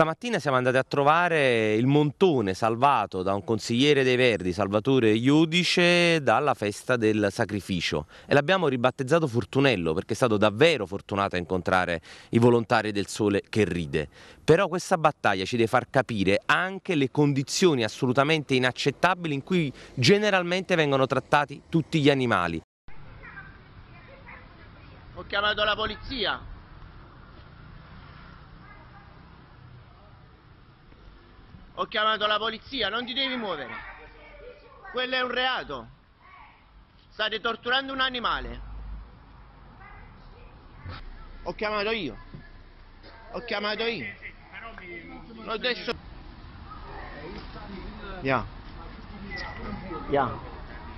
Stamattina siamo andati a trovare il montone salvato da un consigliere dei Verdi, Salvatore Iudice, dalla festa del sacrificio e l'abbiamo ribattezzato Fortunello perché è stato davvero fortunato a incontrare i volontari del sole che ride. Però questa battaglia ci deve far capire anche le condizioni assolutamente inaccettabili in cui generalmente vengono trattati tutti gli animali. Ho chiamato la polizia, Ho chiamato la polizia, non ti devi muovere. Quello è un reato. State torturando un animale. Ho chiamato io. Ho chiamato io. No, adesso... Yeah. Yeah.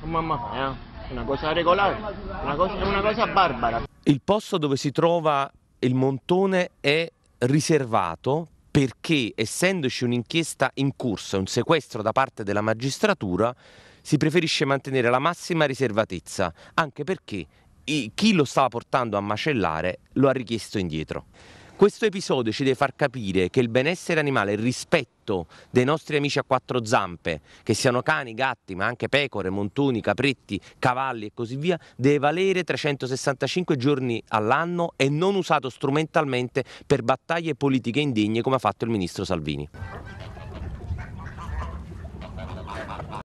Oh, mamma, yeah. Una cosa regolare, una cosa, una cosa barbara. Il posto dove si trova il montone è riservato perché essendoci un'inchiesta in corso e un sequestro da parte della magistratura, si preferisce mantenere la massima riservatezza, anche perché chi lo stava portando a macellare lo ha richiesto indietro. Questo episodio ci deve far capire che il benessere animale, il rispetto dei nostri amici a quattro zampe, che siano cani, gatti, ma anche pecore, montoni, capretti, cavalli e così via, deve valere 365 giorni all'anno e non usato strumentalmente per battaglie politiche indegne come ha fatto il ministro Salvini.